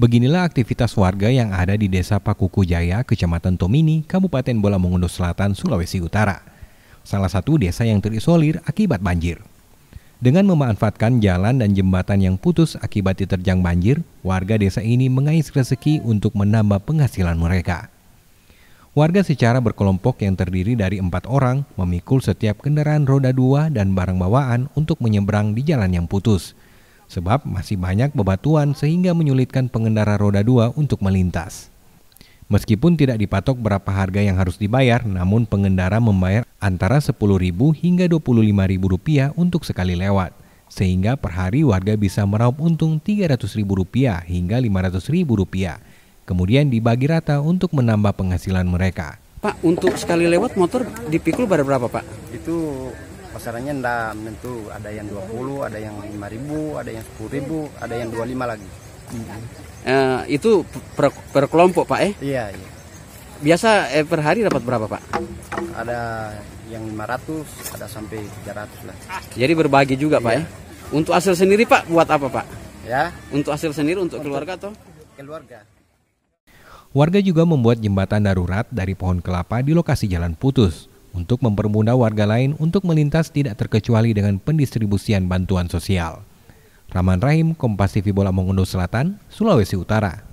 Beginilah aktivitas warga yang ada di Desa Pakuku Jaya, Kecamatan Tomini, Kabupaten Bola Mungundu Selatan, Sulawesi Utara. Salah satu desa yang terisolir akibat banjir. Dengan memanfaatkan jalan dan jembatan yang putus akibat diterjang banjir, warga desa ini mengais rezeki untuk menambah penghasilan mereka. Warga secara berkelompok yang terdiri dari empat orang memikul setiap kendaraan roda dua dan barang bawaan untuk menyeberang di jalan yang putus – sebab masih banyak bebatuan sehingga menyulitkan pengendara roda dua untuk melintas. Meskipun tidak dipatok berapa harga yang harus dibayar, namun pengendara membayar antara Rp10.000 hingga Rp25.000 untuk sekali lewat, sehingga per hari warga bisa meraup untung Rp300.000 hingga Rp500.000, kemudian dibagi rata untuk menambah penghasilan mereka. Pak, untuk sekali lewat motor dipikul berapa, Pak? Itu pasarannya ndak menentu ada yang 20 ada yang 5000 ada yang 10000 ada yang 25 lagi hmm. eh, itu per, per kelompok pak eh iya iya biasa eh, per hari dapat berapa pak ada yang 500 ada sampai 300 lah jadi berbagi juga iya. pak eh? ya untuk hasil sendiri pak buat apa pak ya untuk hasil sendiri untuk, untuk keluarga atau keluarga Warga juga membuat jembatan darurat dari pohon kelapa di lokasi jalan putus untuk mempermudah warga lain untuk melintas tidak terkecuali dengan pendistribusian bantuan sosial. Raman Rahim, Kompas TV Bola Mongondo Selatan, Sulawesi Utara.